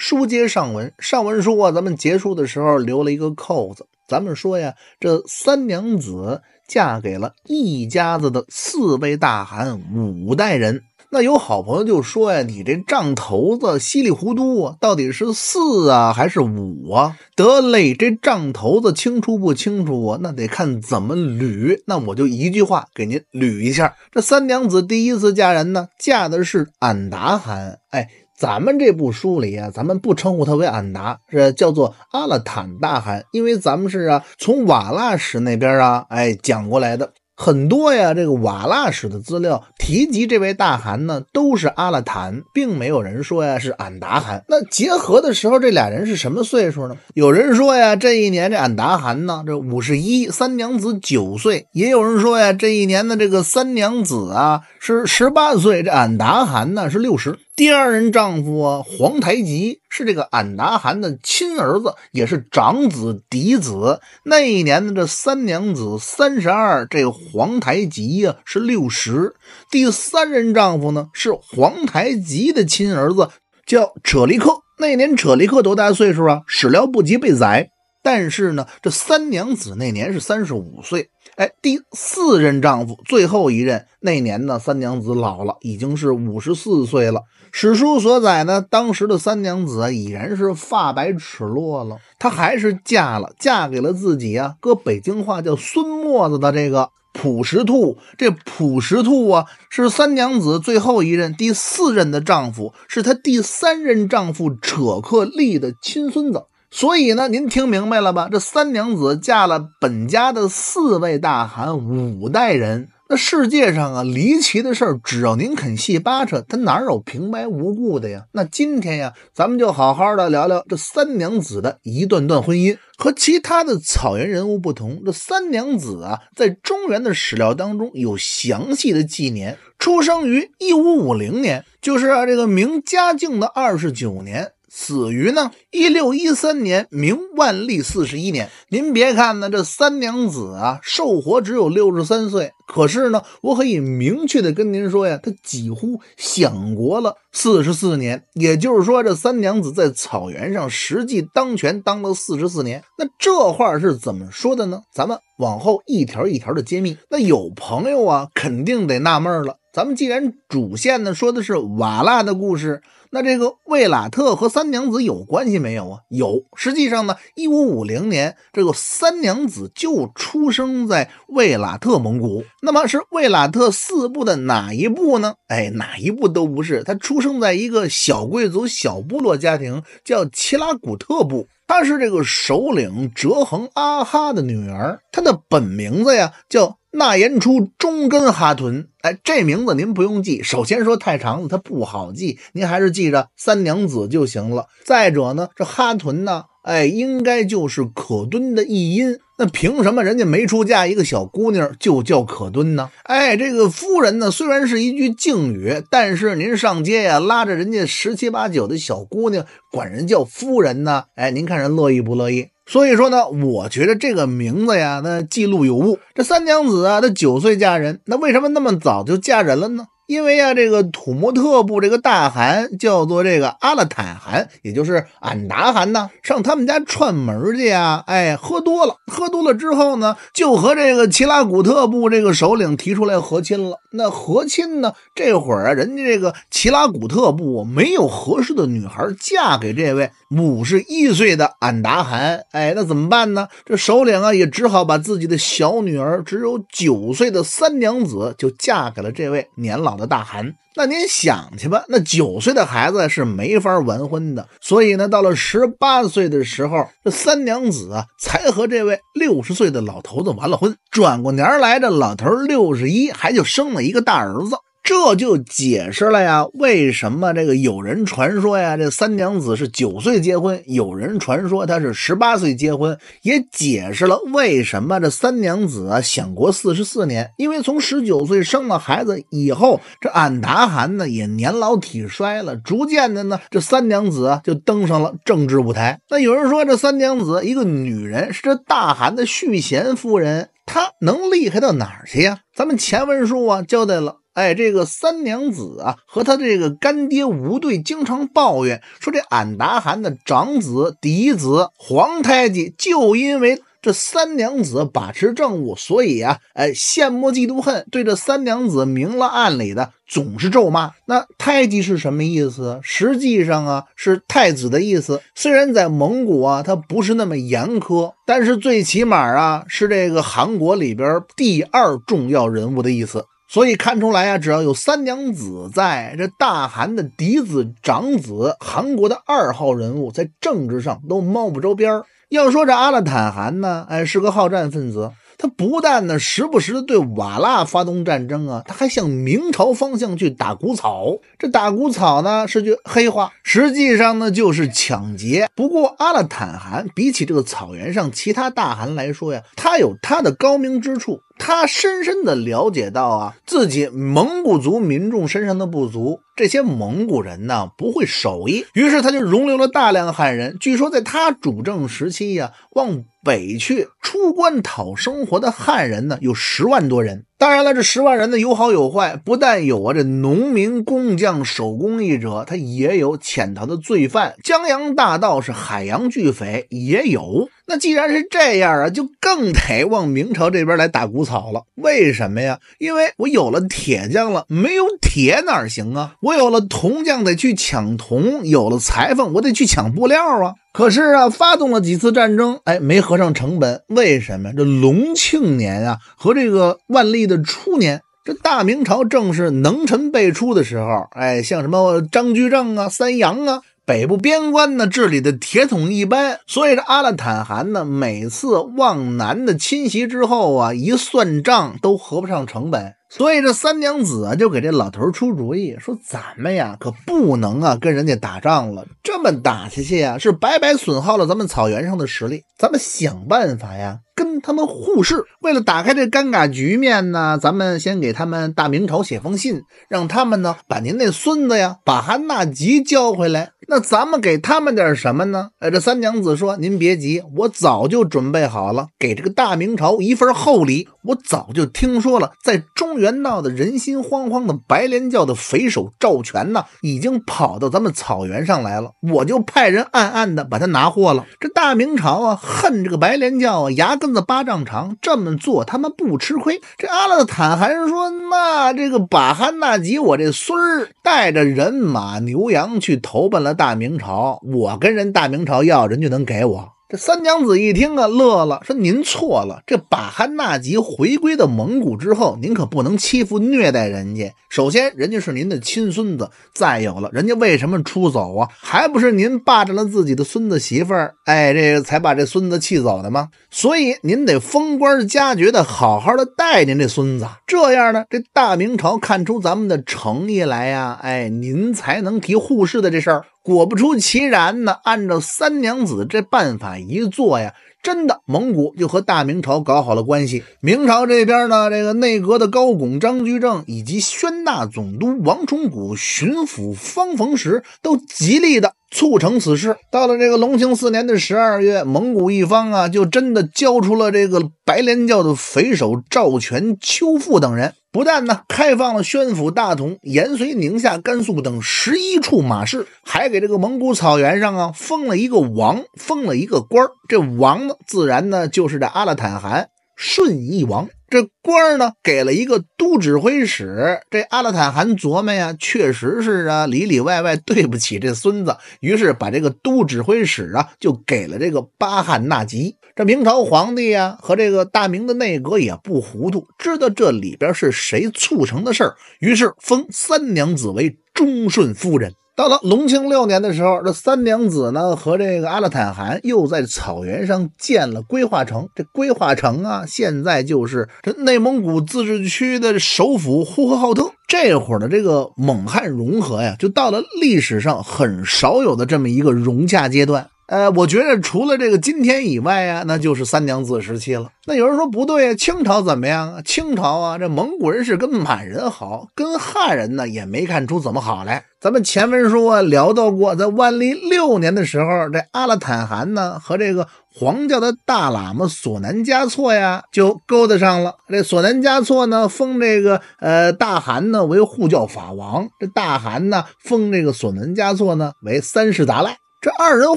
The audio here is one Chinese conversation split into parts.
书接上文，上文书啊，咱们结束的时候留了一个扣子。咱们说呀，这三娘子嫁给了一家子的四位大汗，五代人。那有好朋友就说呀，你这账头子稀里糊涂啊，到底是四啊还是五啊？得嘞，这账头子清楚不清楚啊？那得看怎么捋。那我就一句话给您捋一下：这三娘子第一次嫁人呢，嫁的是俺答汗。哎。咱们这部书里啊，咱们不称呼他为俺达，这叫做阿拉坦大汗，因为咱们是啊从瓦剌史那边啊，哎讲过来的很多呀。这个瓦剌史的资料提及这位大汗呢，都是阿拉坦，并没有人说呀是俺达汗。那结合的时候，这俩人是什么岁数呢？有人说呀，这一年这俺达汗呢，这五十一，三娘子九岁；也有人说呀，这一年的这个三娘子啊是十八岁，这俺达汗呢是六十。第二任丈夫啊，皇太极是这个俺答汗的亲儿子，也是长子嫡子。那一年的这三娘子三十二，这皇太极呀是六十。第三任丈夫呢是皇太极的亲儿子，叫扯里克。那年扯里克多大岁数啊？始料不及被宰。但是呢，这三娘子那年是三十五岁。哎，第四任丈夫，最后一任那年呢，三娘子老了，已经是五十四岁了。史书所载呢，当时的三娘子啊，已然是发白齿落了。她还是嫁了，嫁给了自己啊，搁北京话叫孙墨子的这个普石兔。这普石兔啊，是三娘子最后一任第四任的丈夫，是她第三任丈夫扯克利的亲孙子。所以呢，您听明白了吧？这三娘子嫁了本家的四位大汗，五代人。那世界上啊，离奇的事儿，只要您肯细扒扯，它哪有平白无故的呀？那今天呀，咱们就好好的聊聊这三娘子的一段段婚姻。和其他的草原人物不同，这三娘子啊，在中原的史料当中有详细的纪年，出生于一五五零年，就是这个明嘉靖的二十九年。死于呢？一六一三年，明万历四十一年。您别看呢，这三娘子啊，寿活只有六十三岁。可是呢，我可以明确的跟您说呀，她几乎享国了四十四年。也就是说，这三娘子在草原上实际当权当了四十四年。那这话是怎么说的呢？咱们往后一条一条的揭秘。那有朋友啊，肯定得纳闷了。咱们既然主线呢说的是瓦剌的故事。那这个卫拉特和三娘子有关系没有啊？有，实际上呢，一五五零年这个三娘子就出生在卫拉特蒙古，那么是卫拉特四部的哪一部呢？哎，哪一部都不是，他出生在一个小贵族小部落家庭，叫奇拉古特部，她是这个首领哲恒阿哈的女儿，她的本名字呀叫纳延初中根哈屯，哎，这名字您不用记，首先说太长了，它不好记，您还是记。记着三娘子就行了。再者呢，这哈屯呢，哎，应该就是可敦的译音。那凭什么人家没出嫁一个小姑娘就叫可敦呢？哎，这个夫人呢，虽然是一句敬语，但是您上街呀，拉着人家十七八九的小姑娘，管人叫夫人呢？哎，您看人乐意不乐意？所以说呢，我觉得这个名字呀，那记录有误。这三娘子啊，她九岁嫁人，那为什么那么早就嫁人了呢？因为呀，这个土默特部这个大汗叫做这个阿拉坦汗，也就是俺答汗呢，上他们家串门去啊，哎，喝多了，喝多了之后呢，就和这个齐拉古特部这个首领提出来和亲了。那和亲呢？这会儿啊，人家这个奇拉古特部没有合适的女孩嫁给这位五十一岁的俺答汗，哎，那怎么办呢？这首领啊，也只好把自己的小女儿，只有九岁的三娘子，就嫁给了这位年老的大汗。那您想去吧。那九岁的孩子是没法完婚的，所以呢，到了十八岁的时候，这三娘子啊，才和这位六十岁的老头子完了婚。转过年来，这老头六十一，还就生了一个大儿子。这就解释了呀，为什么这个有人传说呀，这三娘子是九岁结婚；有人传说她是十八岁结婚，也解释了为什么这三娘子啊享国四十四年。因为从十九岁生了孩子以后，这俺答汗呢也年老体衰了，逐渐的呢，这三娘子就登上了政治舞台。那有人说，这三娘子一个女人是这大汗的续弦夫人，她能厉害到哪去呀？咱们前文书啊交代了。哎，这个三娘子啊，和他这个干爹吴队经常抱怨说，这俺答汗的长子嫡子皇太极，就因为这三娘子把持政务，所以啊，哎，羡慕嫉妒恨，对这三娘子明了暗里的总是咒骂。那“太极是什么意思？实际上啊，是太子的意思。虽然在蒙古啊，他不是那么严苛，但是最起码啊，是这个韩国里边第二重要人物的意思。所以看出来呀，只要有三娘子在，这大汗的嫡子、长子，韩国的二号人物，在政治上都猫不着边儿。要说这阿勒坦汗呢，哎，是个好战分子。他不但呢时不时的对瓦剌发动战争啊，他还向明朝方向去打谷草。这打谷草呢是句黑话，实际上呢就是抢劫。不过阿勒坦汗比起这个草原上其他大汗来说呀，他有他的高明之处。他深深的了解到啊自己蒙古族民众身上的不足，这些蒙古人呢不会手艺，于是他就容留了大量汉人。据说在他主政时期呀，往北去出关讨生活的汉人呢，有十万多人。当然了，这十万人呢有好有坏，不但有啊，这农民、工匠、手工艺者，他也有潜逃的罪犯、江洋大盗、是海洋巨匪，也有。那既然是这样啊，就更得往明朝这边来打谷草了。为什么呀？因为我有了铁匠了，没有铁哪行啊？我有了铜匠，得去抢铜；有了裁缝，我得去抢布料啊。可是啊，发动了几次战争，哎，没合上成本。为什么呀？这隆庆年啊，和这个万历。的初年，这大明朝正是能臣辈出的时候，哎，像什么张居正啊、三杨啊。北部边关呢治理的铁桶一般，所以这阿勒坦汗呢每次往南的侵袭之后啊，一算账都合不上成本。所以这三娘子啊就给这老头出主意，说咱们呀可不能啊跟人家打仗了，这么打下去啊是白白损耗了咱们草原上的实力。咱们想办法呀跟他们互市。为了打开这尴尬局面呢，咱们先给他们大明朝写封信，让他们呢把您那孙子呀把汗纳吉交回来。那咱们给他们点什么呢？哎，这三娘子说：“您别急，我早就准备好了，给这个大明朝一份厚礼。我早就听说了，在中原闹得人心惶惶的白莲教的匪首赵全呢，已经跑到咱们草原上来了。我就派人暗暗的把他拿货了。这大明朝啊，恨这个白莲教啊，牙根子八丈长，这么做他们不吃亏。这阿勒坦是说：‘那这个把汉纳吉，我这孙儿带着人马牛羊去投奔了。’大明朝，我跟人大明朝要，人家能给我。这三娘子一听啊，乐了，说：“您错了，这把汗纳吉回归到蒙古之后，您可不能欺负虐待人家。首先，人家是您的亲孙子；再有了，人家为什么出走啊？还不是您霸占了自己的孙子媳妇儿？哎，这才把这孙子气走的吗？所以您得封官加爵的，好好的待您这孙子。这样呢，这大明朝看出咱们的诚意来呀，哎，您才能提护市的这事儿。”果不出其然呢，按照三娘子这办法一做呀，真的蒙古就和大明朝搞好了关系。明朝这边呢，这个内阁的高拱、张居正以及宣大总督王崇古、巡抚方逢时都极力的。促成此事，到了这个隆庆四年的十二月，蒙古一方啊，就真的交出了这个白莲教的匪首赵全、邱富等人。不但呢，开放了宣府、大同、延绥、宁夏、甘肃等十一处马市，还给这个蒙古草原上啊封了一个王，封了一个官儿。这王呢，自然呢就是这阿拉坦汗顺义王。这官儿呢，给了一个都指挥使。这阿拉坦汗琢磨呀，确实是啊，里里外外对不起这孙子，于是把这个都指挥使啊，就给了这个巴汉纳吉。这明朝皇帝呀，和这个大明的内阁也不糊涂，知道这里边是谁促成的事儿，于是封三娘子为忠顺夫人。到了隆庆六年的时候，这三娘子呢和这个阿勒坦汗又在草原上建了归化城。这归化城啊，现在就是这内蒙古自治区的首府呼和浩特。这会儿的这个蒙汉融合呀，就到了历史上很少有的这么一个融洽阶段。呃，我觉得除了这个今天以外啊，那就是三娘子时期了。那有人说不对，啊，清朝怎么样啊？清朝啊，这蒙古人是跟满人好，跟汉人呢也没看出怎么好来。咱们前文书啊聊到过，在万历六年的时候，这阿拉坦汗呢和这个黄教的大喇嘛索南嘉措呀就勾搭上了。这索南嘉措呢封这个呃大汗呢为护教法王，这大汗呢封这个索南嘉措呢为三世达赖。这二人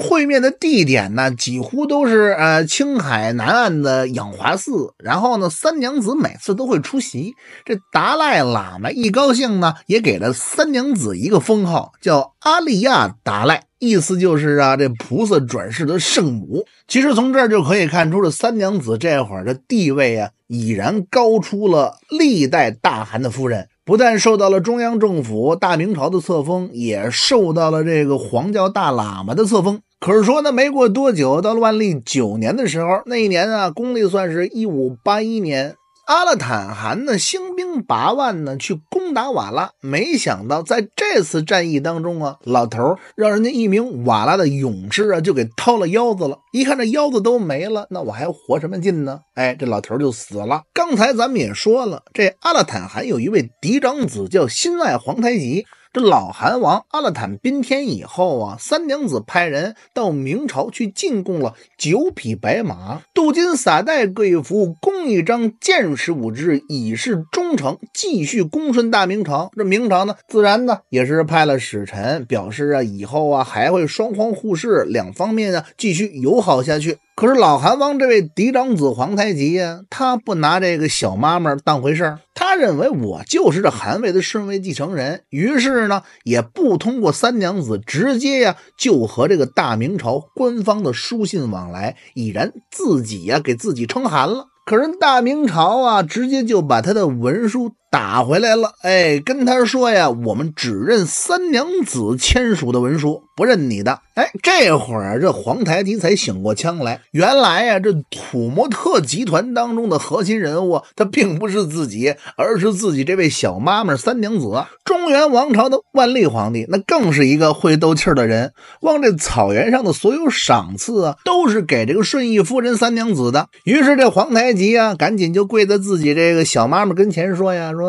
会面的地点呢，几乎都是呃青海南岸的养华寺。然后呢，三娘子每次都会出席。这达赖喇嘛一高兴呢，也给了三娘子一个封号，叫阿丽亚达赖，意思就是啊，这菩萨转世的圣母。其实从这儿就可以看出了，三娘子这会儿的地位啊，已然高出了历代大汗的夫人。不但受到了中央政府大明朝的册封，也受到了这个黄教大喇嘛的册封。可是说呢，没过多久，到了万历九年的时候，那一年啊，公历算是一五八一年。阿勒坦汗呢，兴兵八万呢，去攻打瓦剌。没想到在这次战役当中啊，老头儿让人家一名瓦剌的勇士啊，就给掏了腰子了。一看这腰子都没了，那我还活什么劲呢？哎，这老头儿就死了。刚才咱们也说了，这阿勒坦汗有一位嫡长子叫辛爱皇太极。这老韩王阿勒坦宾天以后啊，三娘子派人到明朝去进贡了九匹白马、镀金撒袋一幅、弓一张、箭十五支，以示忠诚，继续恭顺大明朝。这明朝呢，自然呢也是派了使臣，表示啊，以后啊还会双方互市，两方面呢继续友好下去。可是老韩王这位嫡长子皇太极呀，他不拿这个小妈妈当回事儿，他认为我就是这韩魏的顺位继承人，于是呢也不通过三娘子，直接呀就和这个大明朝官方的书信往来，已然自己呀给自己称韩了。可是大明朝啊，直接就把他的文书。打回来了，哎，跟他说呀，我们只认三娘子签署的文书，不认你的。哎，这会儿这皇太极才醒过枪来，原来呀，这土默特集团当中的核心人物，他并不是自己，而是自己这位小妈妈三娘子。中原王朝的万历皇帝那更是一个会斗气的人，望这草原上的所有赏赐啊，都是给这个顺义夫人三娘子的。于是这皇太极啊，赶紧就跪在自己这个小妈妈跟前说呀，说。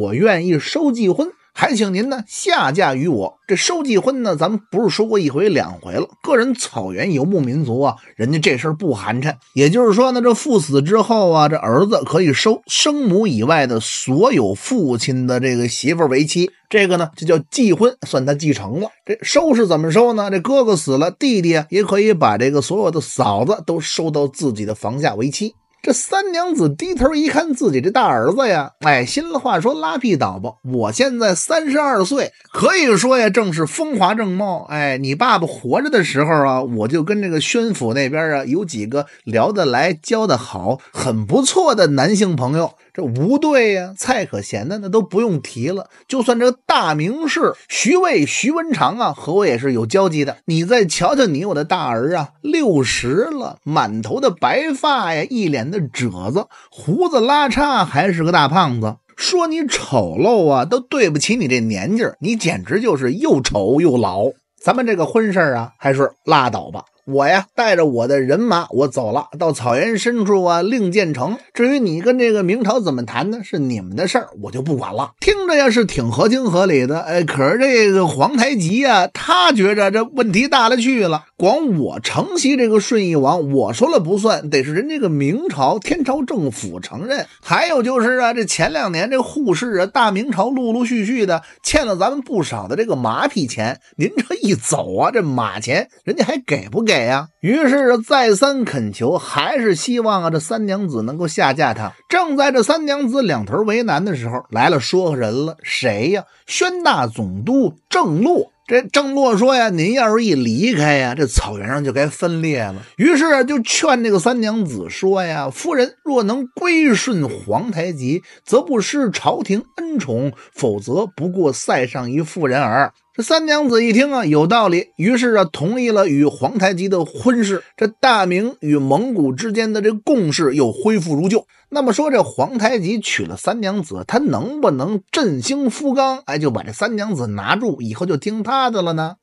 我愿意收继婚，还请您呢下嫁于我。这收继婚呢，咱们不是说过一回两回了。个人草原游牧民族啊，人家这事儿不寒碜。也就是说呢，这父死之后啊，这儿子可以收生母以外的所有父亲的这个媳妇为妻，这个呢就叫继婚，算他继承了。这收是怎么收呢？这哥哥死了，弟弟啊也可以把这个所有的嫂子都收到自己的房下为妻。这三娘子低头一看，自己这大儿子呀，哎，心里话说拉屁倒吧，我现在三十二岁，可以说呀，正是风华正茂。哎，你爸爸活着的时候啊，我就跟这个宣府那边啊，有几个聊得来、交得好、很不错的男性朋友。这吴队呀，蔡可贤的那都不用提了。就算这大名士徐渭、徐文长啊，和我也是有交集的。你再瞧瞧你，我的大儿啊，六十了，满头的白发呀，一脸的褶子，胡子拉碴，还是个大胖子。说你丑陋啊，都对不起你这年纪，你简直就是又丑又老。咱们这个婚事啊，还是拉倒吧。我呀，带着我的人马，我走了，到草原深处啊，另建城。至于你跟这个明朝怎么谈呢，是你们的事儿，我就不管了。听着呀，是挺合情合理的，哎，可是这个皇太极啊，他觉着这问题大了去了。管我承袭这个顺义王，我说了不算，得是人家这个明朝天朝政府承认。还有就是啊，这前两年这护市啊，大明朝陆陆续续的欠了咱们不少的这个马匹钱。您这一走啊，这马钱人家还给不给？呀，于是再三恳求，还是希望啊这三娘子能够下嫁他。正在这三娘子两头为难的时候，来了说人了，谁呀？宣大总督郑洛。这郑洛说呀：“您要是一离开呀，这草原上就该分裂了。”于是就劝这个三娘子说呀：“夫人若能归顺皇太极，则不失朝廷恩宠；否则，不过塞上一妇人耳。”三娘子一听啊，有道理，于是啊，同意了与皇太极的婚事。这大明与蒙古之间的这共事又恢复如旧。那么说，这皇太极娶了三娘子，他能不能振兴夫纲？哎，就把这三娘子拿住，以后就听他的了呢？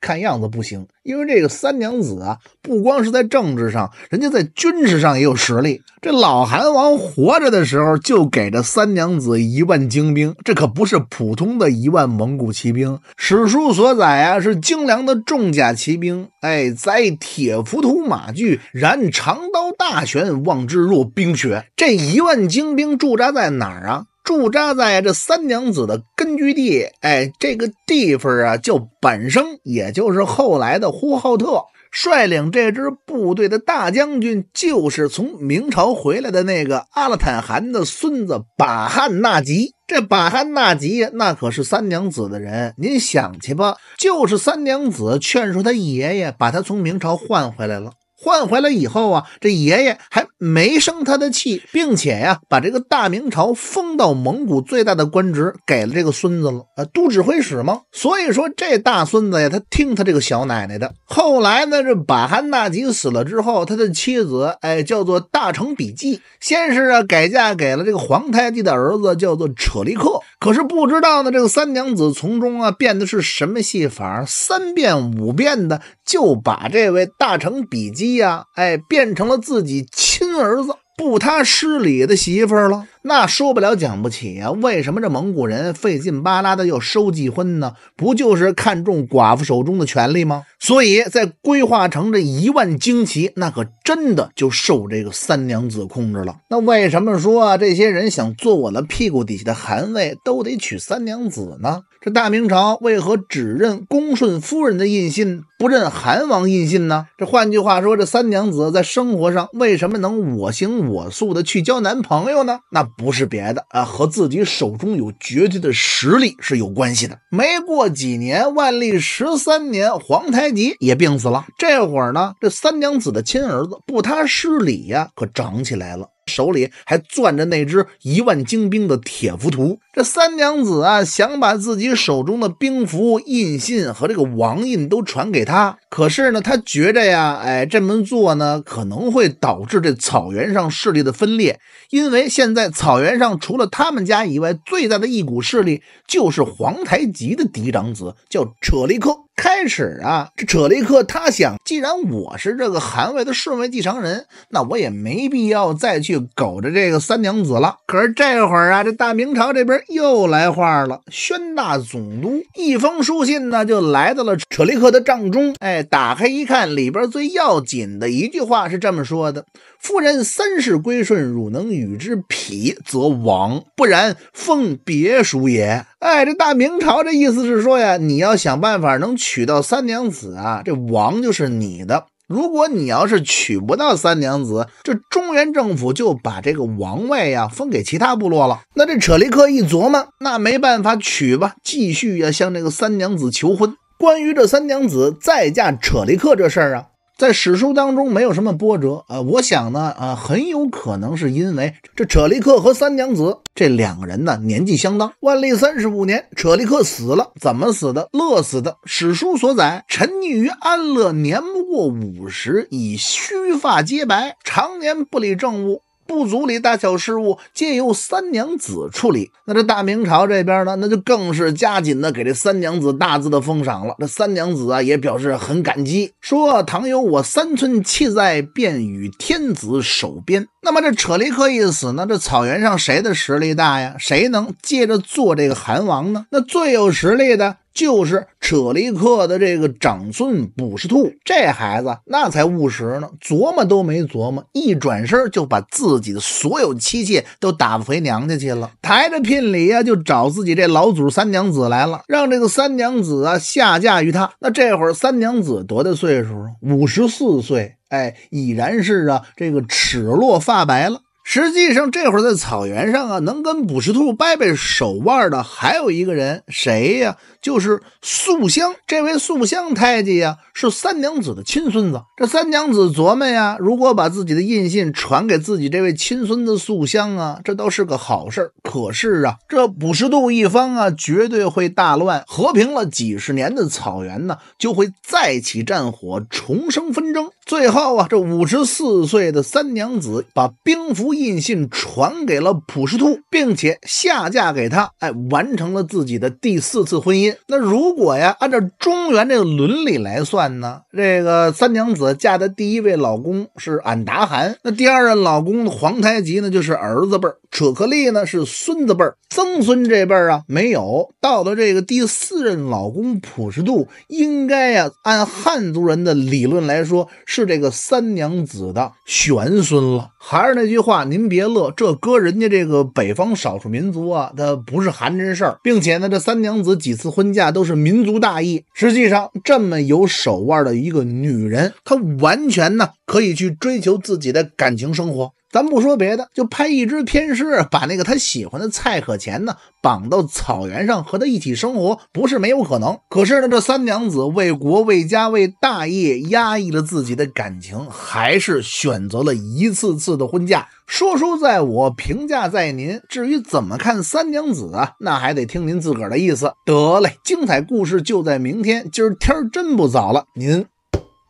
看样子不行，因为这个三娘子啊，不光是在政治上，人家在军事上也有实力。这老韩王活着的时候，就给这三娘子一万精兵，这可不是普通的一万蒙古骑兵。史书所载啊，是精良的重甲骑兵，哎，载铁浮屠马具，燃长刀大旋，望之若冰雪。这一万精兵驻扎在哪儿啊？驻扎在这三娘子的根据地，哎，这个地方啊，叫板升，也就是后来的呼和浩特。率领这支部队的大将军，就是从明朝回来的那个阿勒坦汗的孙子把汉纳吉。这把汉纳吉那可是三娘子的人，您想去吧？就是三娘子劝说他爷爷，把他从明朝换回来了。换回来以后啊，这爷爷还没生他的气，并且呀，把这个大明朝封到蒙古最大的官职给了这个孙子了啊，都指挥使吗？所以说这大孙子呀，他听他这个小奶奶的。后来呢，这把汗纳吉死了之后，他的妻子哎叫做大成笔记，先是啊改嫁给了这个皇太极的儿子，叫做扯力克。可是不知道呢，这个三娘子从中啊变的是什么戏法？三变五变的，就把这位大成比基呀，哎，变成了自己亲儿子不他失礼的媳妇了。那说不了，讲不起啊！为什么这蒙古人费劲巴拉的要收继婚呢？不就是看中寡妇手中的权利吗？所以在规划成这一万精骑，那可真的就受这个三娘子控制了。那为什么说这些人想做我的屁股底下的韩位，都得娶三娘子呢？这大明朝为何只认恭顺夫人的印信，不认韩王印信呢？这换句话说，这三娘子在生活上为什么能我行我素的去交男朋友呢？那？不是别的啊，和自己手中有绝对的实力是有关系的。没过几年，万历十三年，皇太极也病死了。这会儿呢，这三娘子的亲儿子不，他失礼呀，可长起来了。手里还攥着那只一万精兵的铁浮屠。这三娘子啊，想把自己手中的兵符、印信和这个王印都传给他，可是呢，他觉着呀，哎，这么做呢，可能会导致这草原上势力的分裂，因为现在草原上除了他们家以外，最大的一股势力就是皇太极的嫡长子，叫扯利克。开始啊，这扯里克他想，既然我是这个韩魏的顺位继承人，那我也没必要再去苟着这个三娘子了。可是这会儿啊，这大明朝这边又来话了，宣大总督一封书信呢，就来到了扯里克的帐中。哎，打开一看，里边最要紧的一句话是这么说的。夫人三世归顺，汝能与之匹，则王；不然，封别属也。哎，这大明朝这意思是说呀，你要想办法能娶到三娘子啊，这王就是你的；如果你要是娶不到三娘子，这中原政府就把这个王位呀分给其他部落了。那这扯力克一琢磨，那没办法娶吧，继续呀向这个三娘子求婚。关于这三娘子再嫁扯力克这事儿啊。在史书当中没有什么波折啊，我想呢，啊，很有可能是因为这扯力克和三娘子这两个人呢年纪相当。万历三十五年，扯力克死了，怎么死的？乐死的。史书所载，沉溺于安乐，年不过五十，已须发皆白，常年不理政务。部族里大小事务皆由三娘子处理。那这大明朝这边呢，那就更是加紧的给这三娘子大字的封赏了。这三娘子啊也表示很感激，说：“倘有我三寸气在，便与天子守边。”那么这扯离克一死，呢，这草原上谁的实力大呀？谁能接着做这个韩王呢？那最有实力的。就是扯了一克的这个长孙卜氏兔，这孩子那才务实呢，琢磨都没琢磨，一转身就把自己的所有妻妾都打发回娘家去了，抬着聘礼呀就找自己这老祖三娘子来了，让这个三娘子啊下嫁于他。那这会儿三娘子多大岁数？五十四岁，哎，已然是啊这个齿落发白了。实际上，这会儿在草原上啊，能跟捕食兔掰掰手腕的还有一个人，谁呀？就是素香。这位素香太监呀，是三娘子的亲孙子。这三娘子琢磨呀，如果把自己的印信传给自己这位亲孙子素香啊，这倒是个好事儿。可是啊，这捕食兔一方啊，绝对会大乱。和平了几十年的草原呢，就会再起战火，重生纷争。最后啊，这五十四岁的三娘子把兵符。印信传给了普什图，并且下嫁给他，哎，完成了自己的第四次婚姻。那如果呀，按照中原这个伦理来算呢，这个三娘子嫁的第一位老公是俺答汗，那第二任老公皇太极呢，就是儿子辈儿；巧克利呢是孙子辈儿，曾孙这辈儿啊没有到了这个第四任老公普什图，应该呀，按汉族人的理论来说，是这个三娘子的玄孙了。还是那句话，您别乐，这搁人家这个北方少数民族啊，他不是寒碜事儿，并且呢，这三娘子几次婚嫁都是民族大义。实际上，这么有手腕的一个女人，她完全呢可以去追求自己的感情生活。咱不说别的，就拍一只偏师把那个他喜欢的蔡可前呢绑到草原上和他一起生活，不是没有可能。可是呢，这三娘子为国为家为大业压抑了自己的感情，还是选择了一次次的婚嫁。说书在我，评价在您。至于怎么看三娘子啊，那还得听您自个儿的意思。得嘞，精彩故事就在明天。今儿天儿真不早了，您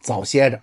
早歇着。